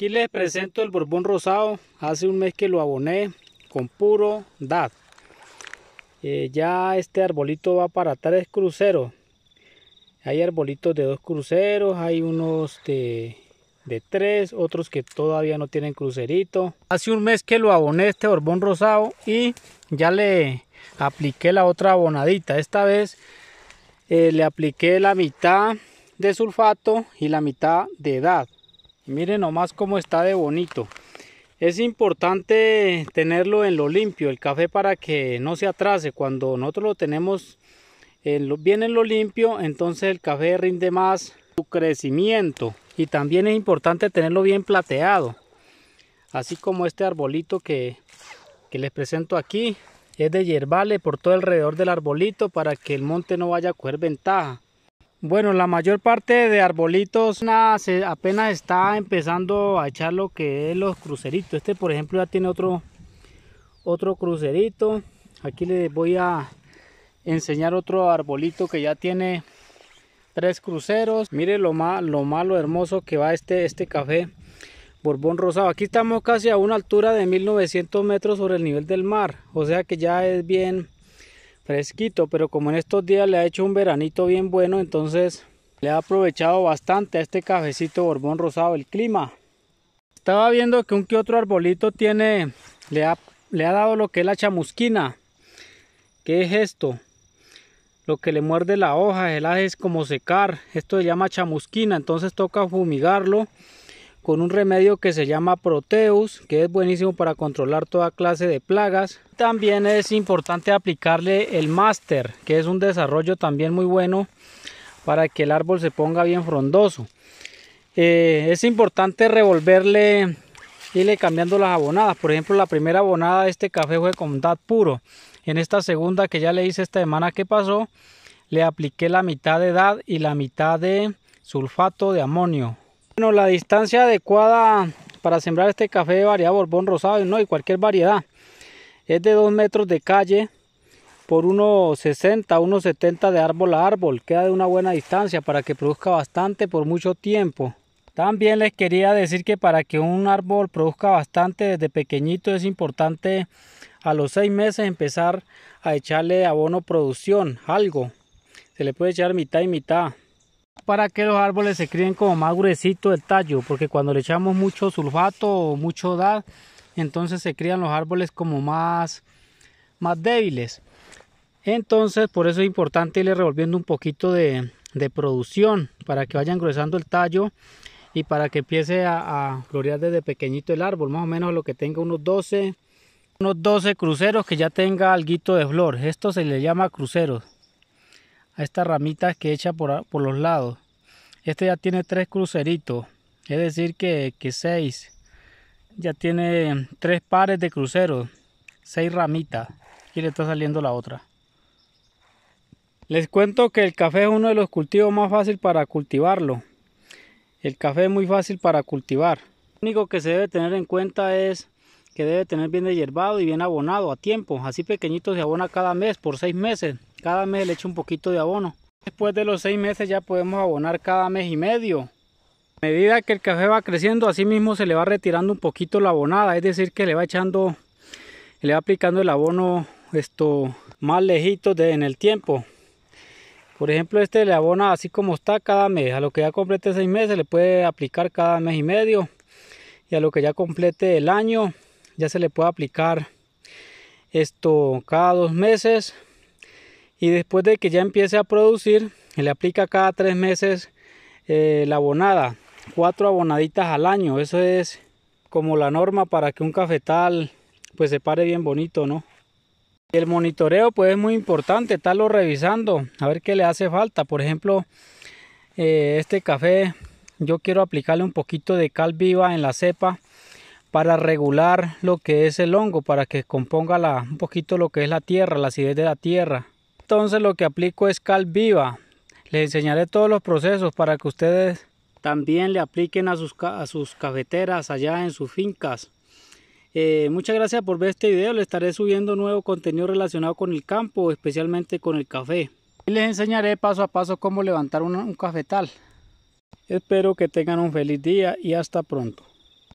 Aquí les presento el Borbón Rosado. Hace un mes que lo aboné con puro DAD. Eh, ya este arbolito va para tres cruceros. Hay arbolitos de dos cruceros, hay unos de, de tres, otros que todavía no tienen crucerito. Hace un mes que lo aboné este Borbón Rosado y ya le apliqué la otra abonadita. Esta vez eh, le apliqué la mitad de sulfato y la mitad de DAD. Miren nomás cómo está de bonito. Es importante tenerlo en lo limpio, el café para que no se atrase. Cuando nosotros lo tenemos bien en lo limpio, entonces el café rinde más su crecimiento. Y también es importante tenerlo bien plateado. Así como este arbolito que, que les presento aquí. Es de yerbale por todo alrededor del arbolito para que el monte no vaya a coger ventaja. Bueno, la mayor parte de arbolitos eh, apenas está empezando a echar lo que es los cruceritos. Este, por ejemplo, ya tiene otro, otro crucerito. Aquí les voy a enseñar otro arbolito que ya tiene tres cruceros. Mire lo, lo malo hermoso que va este, este café Borbón Rosado. Aquí estamos casi a una altura de 1900 metros sobre el nivel del mar. O sea que ya es bien fresquito, pero como en estos días le ha hecho un veranito bien bueno, entonces le ha aprovechado bastante a este cafecito borbón rosado el clima. Estaba viendo que un que otro arbolito tiene, le ha, le ha dado lo que es la chamusquina. ¿Qué es esto? Lo que le muerde la hoja, el aje es como secar. Esto se llama chamusquina, entonces toca fumigarlo con un remedio que se llama Proteus, que es buenísimo para controlar toda clase de plagas. También es importante aplicarle el Master, que es un desarrollo también muy bueno para que el árbol se ponga bien frondoso. Eh, es importante revolverle y le cambiando las abonadas. Por ejemplo, la primera abonada de este café fue con DAD puro. En esta segunda que ya le hice esta semana que pasó, le apliqué la mitad de DAD y la mitad de sulfato de amonio bueno, la distancia adecuada para sembrar este café de variedad Borbón Rosado no, y cualquier variedad es de 2 metros de calle por 1,60, 1,70 de árbol a árbol. Queda de una buena distancia para que produzca bastante por mucho tiempo. También les quería decir que para que un árbol produzca bastante desde pequeñito es importante a los 6 meses empezar a echarle abono producción, algo. Se le puede echar mitad y mitad para que los árboles se críen como más gruesito el tallo, porque cuando le echamos mucho sulfato o mucho DAD, entonces se crían los árboles como más, más débiles. Entonces, por eso es importante irle revolviendo un poquito de, producción para que vayan gruesando el tallo y para que empiece a, florear desde pequeñito el árbol, más o menos lo que tenga unos 12, unos 12 cruceros que ya tenga alguito de flor. Esto se le llama cruceros a estas ramitas que echa por, los lados. Este ya tiene tres cruceritos, es decir que, que seis. Ya tiene tres pares de cruceros, seis ramitas y le está saliendo la otra. Les cuento que el café es uno de los cultivos más fácil para cultivarlo. El café es muy fácil para cultivar. Lo único que se debe tener en cuenta es que debe tener bien de hierbado y bien abonado a tiempo. Así pequeñito se abona cada mes por seis meses. Cada mes le echo un poquito de abono. Después de los seis meses ya podemos abonar cada mes y medio. A medida que el café va creciendo, así mismo se le va retirando un poquito la abonada, es decir, que le va echando, le va aplicando el abono esto más lejito en el tiempo. Por ejemplo, este le abona así como está cada mes. A lo que ya complete seis meses le puede aplicar cada mes y medio. Y a lo que ya complete el año ya se le puede aplicar esto cada dos meses y después de que ya empiece a producir, le aplica cada tres meses eh, la abonada, cuatro abonaditas al año. Eso es como la norma para que un cafetal pues se pare bien bonito, ¿no? El monitoreo pues es muy importante, estarlo revisando, a ver qué le hace falta. Por ejemplo, eh, este café yo quiero aplicarle un poquito de cal viva en la cepa para regular lo que es el hongo, para que componga la, un poquito lo que es la tierra, la acidez de la tierra entonces lo que aplico es cal viva. Les enseñaré todos los procesos para que ustedes también le apliquen a sus, sus cafeteras allá en sus fincas. Eh, muchas gracias por ver este video. Les estaré subiendo nuevo contenido relacionado con el campo, especialmente con el café. Y les enseñaré paso a paso cómo levantar un cafetal. Espero que tengan un feliz día y hasta pronto.